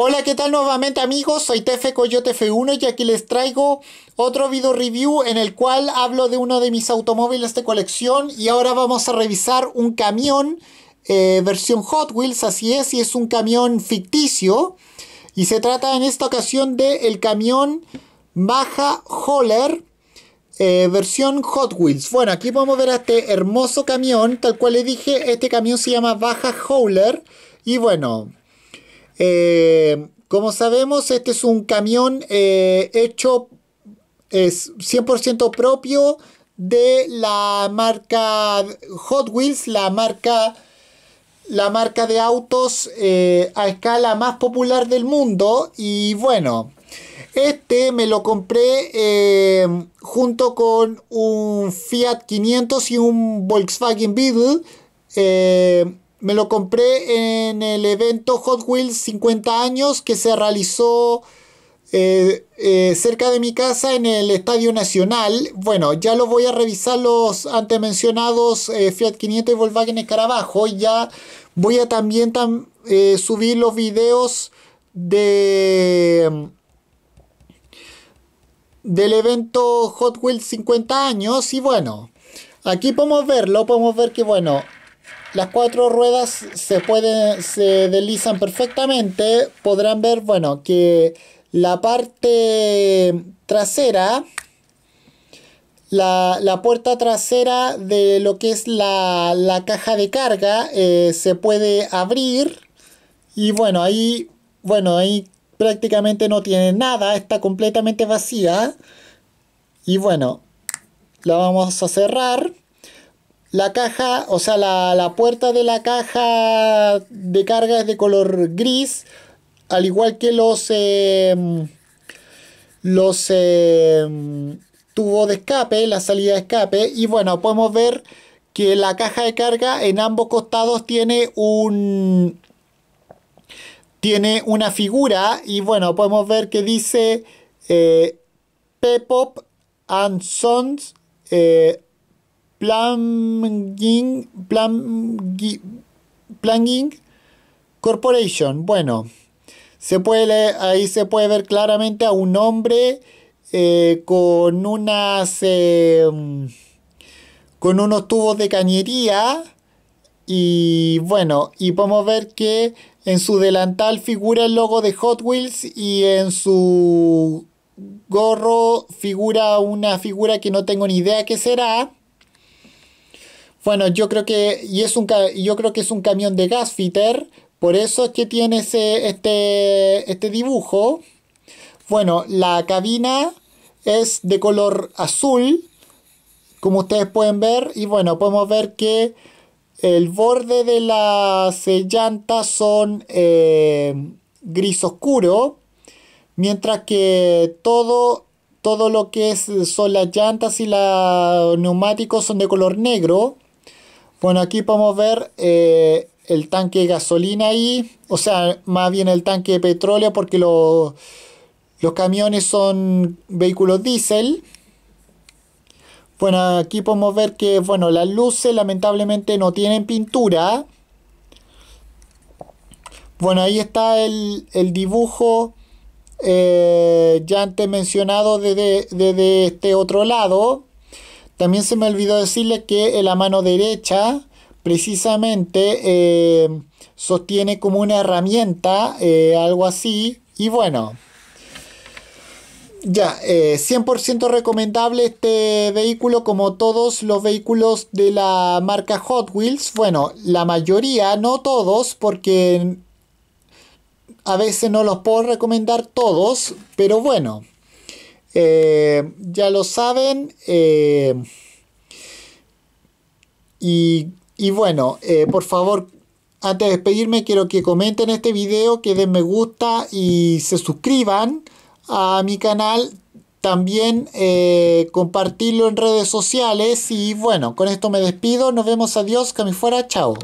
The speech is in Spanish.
Hola, ¿qué tal nuevamente amigos? Soy Tefe Coyote F1 y aquí les traigo otro video review en el cual hablo de uno de mis automóviles de colección y ahora vamos a revisar un camión eh, versión Hot Wheels, así es, y es un camión ficticio y se trata en esta ocasión del camión Baja Holler eh, versión Hot Wheels. Bueno, aquí vamos a ver a este hermoso camión, tal cual le dije, este camión se llama Baja Holler y bueno, eh, como sabemos, este es un camión eh, hecho es 100% propio de la marca Hot Wheels, la marca, la marca de autos eh, a escala más popular del mundo. Y bueno, este me lo compré junto con un Fiat 500 y un Volkswagen Beetle. Me lo compré en el evento Hot Wheels 50 años que se realizó eh, eh, cerca de mi casa en el Estadio Nacional. Bueno, ya los voy a revisar los antes mencionados eh, Fiat 500 y Volkswagen Escarabajo. Ya voy a también subir los videos de del evento Hot Wheels 50 años y bueno, aquí podemos verlo, podemos ver que bueno, las cuatro ruedas se pueden, se deslizan perfectamente. Podrán ver, bueno, que la parte trasera, la, puerta trasera de lo que es la, caja de carga eh, se puede abrir. Y bueno, ahí, bueno, ahí prácticamente no tiene nada, está completamente vacía. Y bueno, la vamos a cerrar. La caja, o sea, la, puerta de la caja de carga es de color gris, al igual que los, em, los em, tubos de escape, la salida de escape. Y bueno, podemos ver que la caja de carga en ambos costados tiene un... Tiene una figura y bueno, podemos ver que dice eh, Pepop and Sons eh, Planging, Corporation. Bueno, se puede ahí se puede ver claramente a un hombre eh, con unas em, con unos tubos de cañería y bueno y podemos ver que en su delantal figura el logo de Hot Wheels y en su gorro figura una figura que no tengo ni idea qué será bueno, yo creo que, y es un, yo creo que es un camión de gas fitter por eso es que tiene este, este, dibujo. Bueno, la cabina es de color azul, como ustedes pueden ver, y bueno, podemos ver que el borde de las llantas son eh, gris oscuro, mientras que todo, todo lo que son las llantas y los neumáticos son de color negro. Bueno, aquí podemos ver eh, el tanque de gasolina ahí, o sea, más bien el tanque de petróleo porque los camiones son vehículos diésel. Bueno, aquí podemos ver que, bueno, las luces lamentablemente no tienen pintura. Bueno, ahí está el, dibujo eh, ya antes mencionado desde este otro lado. También se me olvidó decirle que la mano derecha precisamente eh, sostiene como una herramienta, eh, algo así. Y bueno, ya, 100% eh, recomendable este vehículo como todos los vehículos de la marca Hot Wheels. Bueno, la mayoría, no todos, porque a veces no los puedo recomendar todos, pero bueno. Eh, ya lo saben. Eh, y, bueno, eh, por favor, antes de despedirme, quiero que comenten este video, que den me gusta y se suscriban a mi canal. También compartirlo en redes sociales. Y bueno, con esto me despido. Nos vemos. Adiós. Cami fuera. Chao.